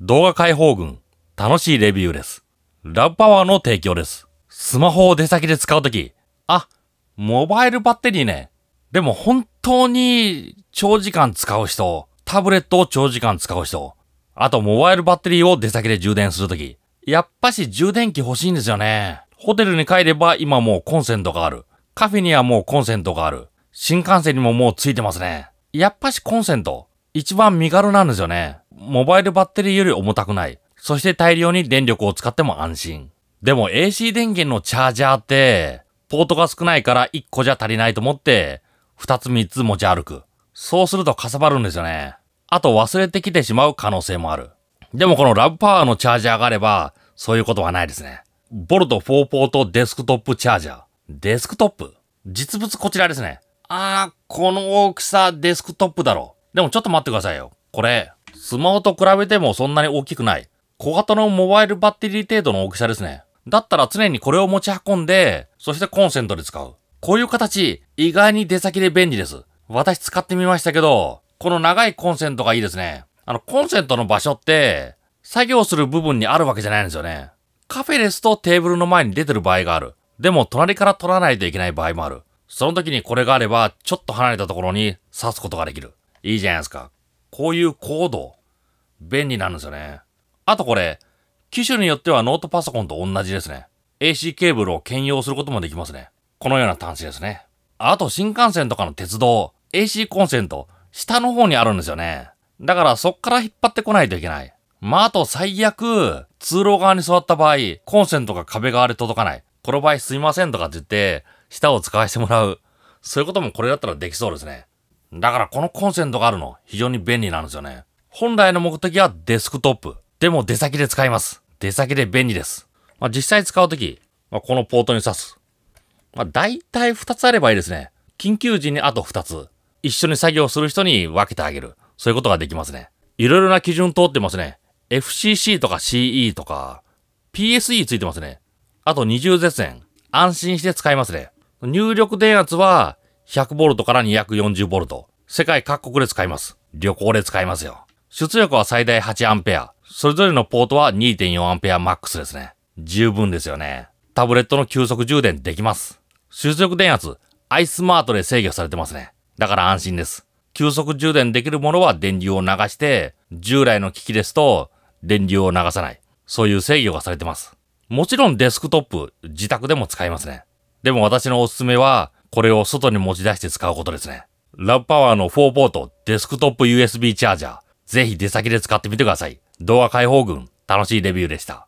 動画解放軍、楽しいレビューです。ラブパワーの提供です。スマホを出先で使うとき、あ、モバイルバッテリーね。でも本当に長時間使う人、タブレットを長時間使う人、あとモバイルバッテリーを出先で充電するとき、やっぱし充電器欲しいんですよね。ホテルに帰れば今もうコンセントがある。カフェにはもうコンセントがある。新幹線にももうついてますね。やっぱしコンセント、一番身軽なんですよね。モバイルバッテリーより重たくない。そして大量に電力を使っても安心。でも AC 電源のチャージャーって、ポートが少ないから1個じゃ足りないと思って、2つ3つ持ち歩く。そうするとかさばるんですよね。あと忘れてきてしまう可能性もある。でもこのラブパワーのチャージャーがあれば、そういうことはないですね。ボルト4ポートデスクトップチャージャー。デスクトップ実物こちらですね。あー、この大きさデスクトップだろ。でもちょっと待ってくださいよ。これ、スマホと比べてもそんなに大きくない。小型のモバイルバッテリー程度の大きさですね。だったら常にこれを持ち運んで、そしてコンセントで使う。こういう形、意外に出先で便利です。私使ってみましたけど、この長いコンセントがいいですね。あの、コンセントの場所って、作業する部分にあるわけじゃないんですよね。カフェですとテーブルの前に出てる場合がある。でも隣から取らないといけない場合もある。その時にこれがあれば、ちょっと離れたところに刺すことができる。いいじゃないですか。こういうコード、便利なんですよね。あとこれ、機種によってはノートパソコンと同じですね。AC ケーブルを兼用することもできますね。このような端子ですね。あと新幹線とかの鉄道、AC コンセント、下の方にあるんですよね。だからそっから引っ張ってこないといけない。まあ、あと最悪、通路側に座った場合、コンセントが壁側で届かない。この場合すいませんとかって言って、舌を使わせてもらう。そういうこともこれだったらできそうですね。だからこのコンセントがあるの、非常に便利なんですよね。本来の目的はデスクトップ。でも出先で使います。出先で便利です。まあ、実際使うとき、まあ、このポートに挿す。まあ、大体2つあればいいですね。緊急時にあと2つ。一緒に作業する人に分けてあげる。そういうことができますね。いろいろな基準通ってますね。FCC とか CE とか、PSE ついてますね。あと二重絶縁。安心して使いますね。入力電圧は 100V から 240V。世界各国で使います。旅行で使いますよ。出力は最大8アンペア。それぞれのポートは2.4アンペアマックスですね。十分ですよね。タブレットの急速充電できます。出力電圧、iSmart で制御されてますね。だから安心です。急速充電できるものは電流を流して、従来の機器ですと電流を流さない。そういう制御がされてます。もちろんデスクトップ、自宅でも使えますね。でも私のおすすめは、これを外に持ち出して使うことですね。ラブパワーの4ポートデスクトップ USB チャージャー。ぜひ出先で使ってみてください。動画解放軍、楽しいレビューでした。